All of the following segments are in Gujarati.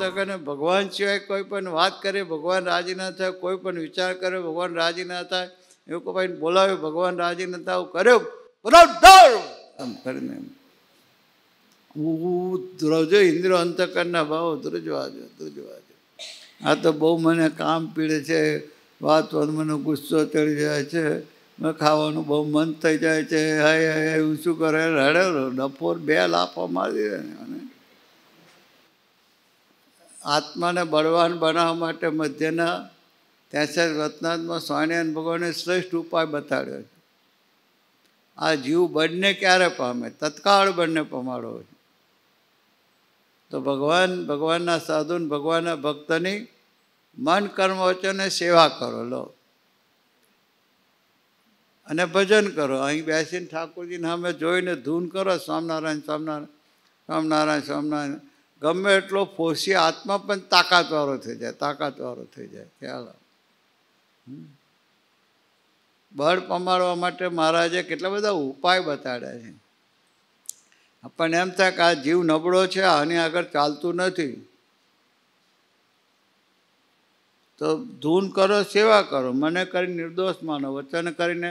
તક અને ભગવાન સિવાય કોઈ પણ વાત કરે ભગવાન રાજી ના થાય કોઈ પણ વિચાર કરે ભગવાન રાજી ના થાય એવું કોઈ બોલાવ્યું ભગવાન રાજી ન થાય કર્યો બરાબર આમ કરીને ધ્રજો ઇન્દ્ર અંતકરના ભાવો ધ્રજો આજો ધ્રજો આજો આ તો બહુ મને કામ પીડે છે વાત મને ગુસ્સો ચડી જાય છે ખાવાનું બહુ મન થઈ જાય છે હાય હાય હું શું કરે રડે ડફોર બે લાફો મારી અને આત્માને બળવાન બનાવવા માટે મધ્યના ત્યાં રત્નાત્મા સ્વામિનારાયણ ભગવાને શ્રેષ્ઠ ઉપાય બતાડ્યો છે આ જીવ બંને ક્યારે પામે તત્કાળ બંને પમાડો છે તો ભગવાન ભગવાનના સાધુન ભગવાનના ભક્તની મન કર્મ વચને સેવા કરો લો અને ભજન કરો અહીં બેસીને ઠાકોરજીને અમે જોઈને ધૂન કરો સ્વામિનારાયણ સ્વામિનારાયણ સ્વામિનારાયણ સ્વામિનારાયણ ગમે એટલો ફોસી આત્મા પણ તાકાતવાળો થઈ જાય તાકાતવાળો થઈ જાય ખ્યાલ બળ પમાડવા માટે મહારાજે કેટલા બધા ઉપાય બતાડ્યા છે પણ એમ થાય કે આ જીવ નબળો છે આની આગળ ચાલતું નથી તો ધૂન કરો સેવા કરો મને કરી નિર્દોષ માનો વચન કરીને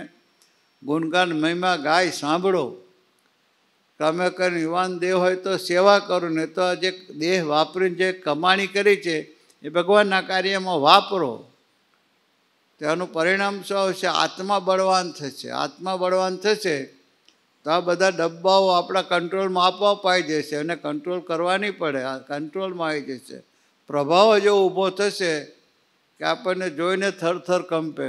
ગુણગાન મહિમા ગાય સાંભળો તમે કરીને યુવાન દેહ હોય તો સેવા કરો ને તો જે દેહ વાપરીને જે કમાણી કરી છે એ ભગવાનના કાર્યમાં વાપરો તેનું પરિણામ શું આવશે આત્મા બળવાન થશે આત્મા બળવાન થશે તો આ બધા ડબ્બાઓ આપણા કંટ્રોલમાં આપવા પાઈ જશે અને કંટ્રોલ કરવાની પડે આ કંટ્રોલમાં આવી જશે પ્રભાવ જો ઊભો થશે કે આપણને જોઈને થરથર કંપે